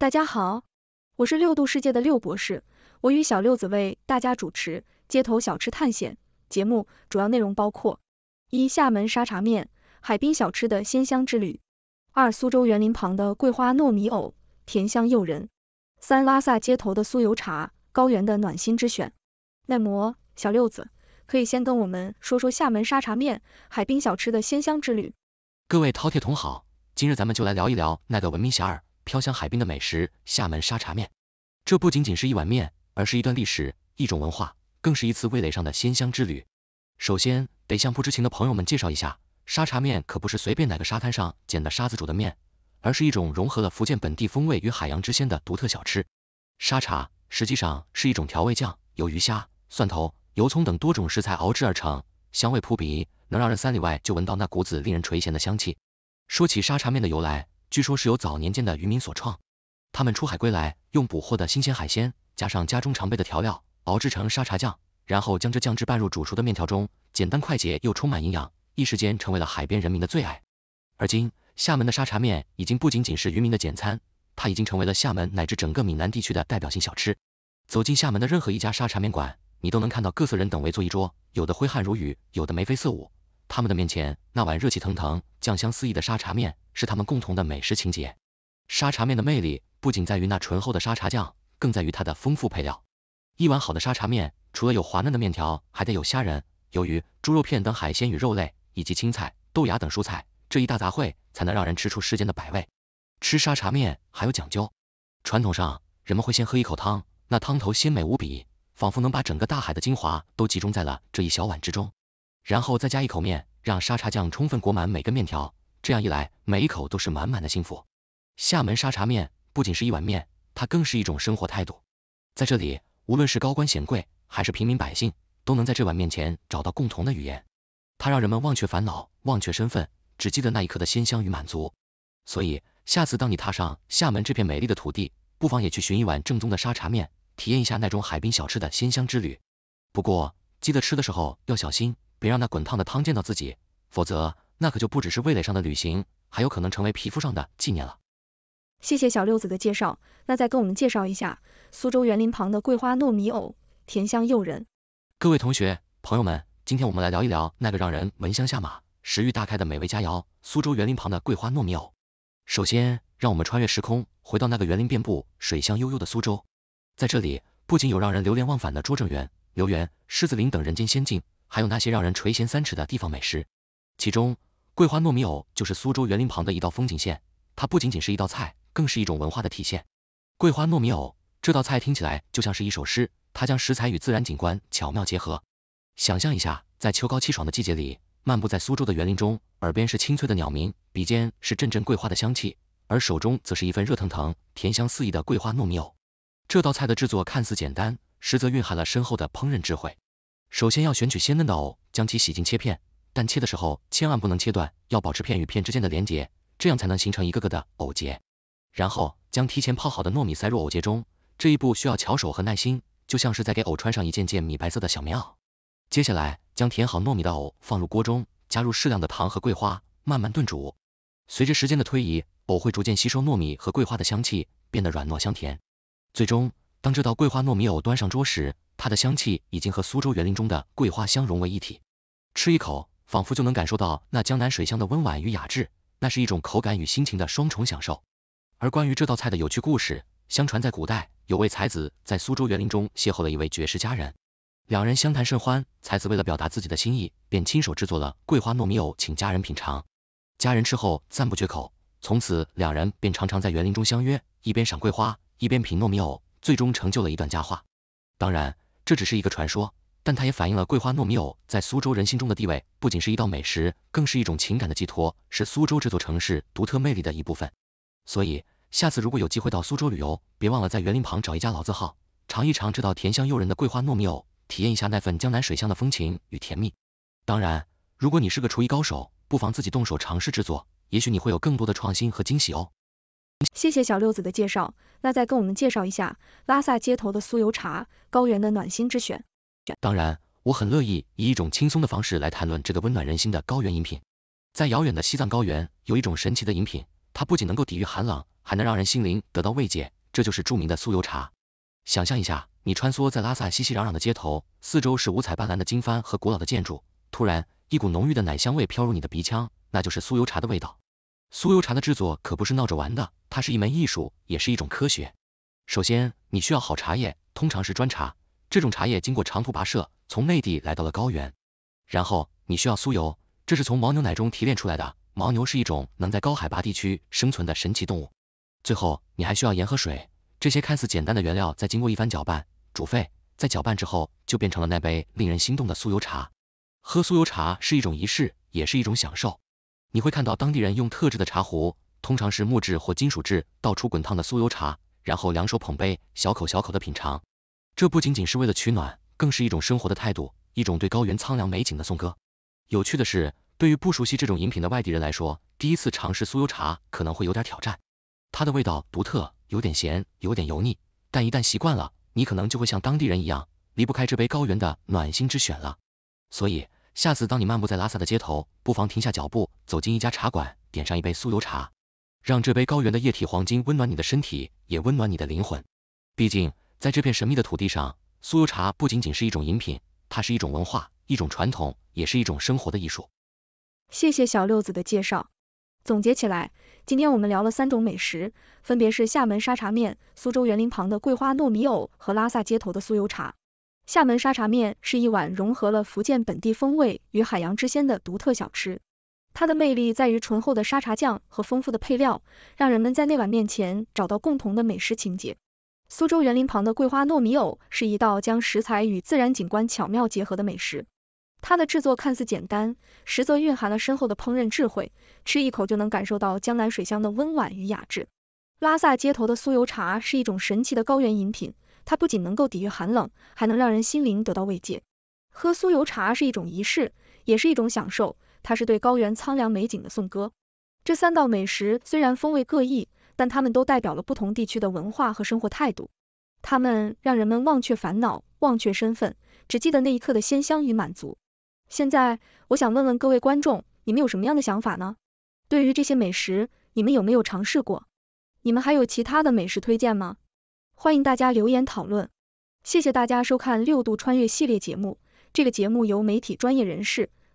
大家好，我是六度世界的六博士，我与小六子为大家主持街头小吃探险节目，主要内容包括：一、厦门沙茶面，海滨小吃的鲜香之旅；二、苏州园林旁的桂花糯米藕，甜香诱人；三、拉萨街头的酥油茶，高原的暖心之选。耐磨，小六子，可以先跟我们说说厦门沙茶面，海滨小吃的鲜香之旅。各位饕餮同好，今日咱们就来聊一聊那个闻名遐迩。飘香海滨的美食厦门沙茶面，这不仅仅是一碗面，而是一段历史，一种文化，更是一次味蕾上的鲜香之旅。首先得向不知情的朋友们介绍一下，沙茶面可不是随便哪个沙滩上捡的沙子煮的面，而是一种融合了福建本地风味与海洋之鲜的独特小吃。沙茶实际上是一种调味酱，由鱼虾、蒜头、油葱等多种食材熬制而成，香味扑鼻，能让人三里外就闻到那股子令人垂涎的香气。说起沙茶面的由来，据说是由早年间的渔民所创，他们出海归来，用捕获的新鲜海鲜加上家中常备的调料熬制成沙茶酱，然后将这酱汁拌入煮熟的面条中，简单快捷又充满营养，一时间成为了海边人民的最爱。而今，厦门的沙茶面已经不仅仅是渔民的简餐，它已经成为了厦门乃至整个闽南地区的代表性小吃。走进厦门的任何一家沙茶面馆，你都能看到各色人等围坐一桌，有的挥汗如雨，有的眉飞色舞。他们的面前，那碗热气腾腾、酱香四溢的沙茶面，是他们共同的美食情结。沙茶面的魅力不仅在于那醇厚的沙茶酱，更在于它的丰富配料。一碗好的沙茶面，除了有滑嫩的面条，还得有虾仁、鱿鱼、猪肉片等海鲜与肉类，以及青菜、豆芽等蔬菜，这一大杂烩才能让人吃出世间的百味。吃沙茶面还有讲究，传统上，人们会先喝一口汤，那汤头鲜美无比，仿佛能把整个大海的精华都集中在了这一小碗之中。然后再加一口面，让沙茶酱充分裹满每根面条，这样一来，每一口都是满满的幸福。厦门沙茶面不仅是一碗面，它更是一种生活态度。在这里，无论是高官显贵，还是平民百姓，都能在这碗面前找到共同的语言。它让人们忘却烦恼，忘却身份，只记得那一刻的鲜香与满足。所以，下次当你踏上厦门这片美丽的土地，不妨也去寻一碗正宗的沙茶面，体验一下那种海滨小吃的鲜香之旅。不过，记得吃的时候要小心，别让那滚烫的汤溅到自己，否则那可就不只是味蕾上的旅行，还有可能成为皮肤上的纪念了。谢谢小六子的介绍，那再跟我们介绍一下苏州园林旁的桂花糯米藕，甜香诱人。各位同学朋友们，今天我们来聊一聊那个让人闻香下马，食欲大开的美味佳肴——苏州园林旁的桂花糯米藕。首先，让我们穿越时空，回到那个园林遍布，水乡悠悠的苏州，在这里不仅有让人流连忘返的拙政园。游园、狮子林等人间仙境，还有那些让人垂涎三尺的地方美食，其中桂花糯米藕就是苏州园林旁的一道风景线。它不仅仅是一道菜，更是一种文化的体现。桂花糯米藕这道菜听起来就像是一首诗，它将食材与自然景观巧妙结合。想象一下，在秋高气爽的季节里，漫步在苏州的园林中，耳边是清脆的鸟鸣，鼻尖是阵阵桂花的香气，而手中则是一份热腾腾、甜香四溢的桂花糯米藕。这道菜的制作看似简单。实则蕴含了深厚的烹饪智慧。首先要选取鲜嫩的藕，将其洗净切片，但切的时候千万不能切断，要保持片与片之间的连接，这样才能形成一个个的藕节。然后将提前泡好的糯米塞入藕节中，这一步需要巧手和耐心，就像是在给藕穿上一件件米白色的小棉袄。接下来将填好糯米的藕放入锅中，加入适量的糖和桂花，慢慢炖煮。随着时间的推移，藕会逐渐吸收糯米和桂花的香气，变得软糯香甜。最终。当这道桂花糯米藕端上桌时，它的香气已经和苏州园林中的桂花香融为一体。吃一口，仿佛就能感受到那江南水乡的温婉与雅致，那是一种口感与心情的双重享受。而关于这道菜的有趣故事，相传在古代有位才子在苏州园林中邂逅了一位绝世佳人，两人相谈甚欢。才子为了表达自己的心意，便亲手制作了桂花糯米藕请佳人品尝。佳人吃后赞不绝口，从此两人便常常在园林中相约，一边赏桂花，一边品糯米藕。最终成就了一段佳话。当然，这只是一个传说，但它也反映了桂花糯米藕在苏州人心中的地位，不仅是一道美食，更是一种情感的寄托，是苏州这座城市独特魅力的一部分。所以，下次如果有机会到苏州旅游，别忘了在园林旁找一家老字号，尝一尝这道甜香诱人的桂花糯米藕，体验一下那份江南水乡的风情与甜蜜。当然，如果你是个厨艺高手，不妨自己动手尝试制作，也许你会有更多的创新和惊喜哦。谢谢小六子的介绍，那再跟我们介绍一下拉萨街头的酥油茶，高原的暖心之选。当然，我很乐意以一种轻松的方式来谈论这个温暖人心的高原饮品。在遥远的西藏高原，有一种神奇的饮品，它不仅能够抵御寒冷，还能让人心灵得到慰藉，这就是著名的酥油茶。想象一下，你穿梭在拉萨熙熙攘攘的街头，四周是五彩斑斓的经幡和古老的建筑，突然一股浓郁的奶香味飘入你的鼻腔，那就是酥油茶的味道。酥油茶的制作可不是闹着玩的。它是一门艺术，也是一种科学。首先，你需要好茶叶，通常是砖茶，这种茶叶经过长途跋涉，从内地来到了高原。然后，你需要酥油，这是从牦牛奶中提炼出来的，牦牛是一种能在高海拔地区生存的神奇动物。最后，你还需要盐和水，这些看似简单的原料，在经过一番搅拌、煮沸，在搅拌之后，就变成了那杯令人心动的酥油茶。喝酥油茶是一种仪式，也是一种享受。你会看到当地人用特制的茶壶。通常是木质或金属制，倒出滚烫的酥油茶，然后两手捧杯，小口小口的品尝。这不仅仅是为了取暖，更是一种生活的态度，一种对高原苍凉美景的颂歌。有趣的是，对于不熟悉这种饮品的外地人来说，第一次尝试酥油茶可能会有点挑战。它的味道独特，有点咸，有点油腻，但一旦习惯了，你可能就会像当地人一样，离不开这杯高原的暖心之选了。所以，下次当你漫步在拉萨的街头，不妨停下脚步，走进一家茶馆，点上一杯酥油茶。让这杯高原的液体黄金温暖你的身体，也温暖你的灵魂。毕竟，在这片神秘的土地上，酥油茶不仅仅是一种饮品，它是一种文化，一种传统，也是一种生活的艺术。谢谢小六子的介绍。总结起来，今天我们聊了三种美食，分别是厦门沙茶面、苏州园林旁的桂花糯米藕和拉萨街头的酥油茶。厦门沙茶面是一碗融合了福建本地风味与海洋之鲜的独特小吃。它的魅力在于醇厚的沙茶酱和丰富的配料，让人们在那碗面前找到共同的美食情节。苏州园林旁的桂花糯米藕是一道将食材与自然景观巧妙结合的美食，它的制作看似简单，实则蕴含了深厚的烹饪智慧，吃一口就能感受到江南水乡的温婉与雅致。拉萨街头的酥油茶是一种神奇的高原饮品，它不仅能够抵御寒冷，还能让人心灵得到慰藉。喝酥油茶是一种仪式，也是一种享受。它是对高原苍凉美景的颂歌。这三道美食虽然风味各异，但它们都代表了不同地区的文化和生活态度。它们让人们忘却烦恼，忘却身份，只记得那一刻的鲜香与满足。现在，我想问问各位观众，你们有什么样的想法呢？对于这些美食，你们有没有尝试过？你们还有其他的美食推荐吗？欢迎大家留言讨论。谢谢大家收看《六度穿越》系列节目。这个节目由媒体专业人士。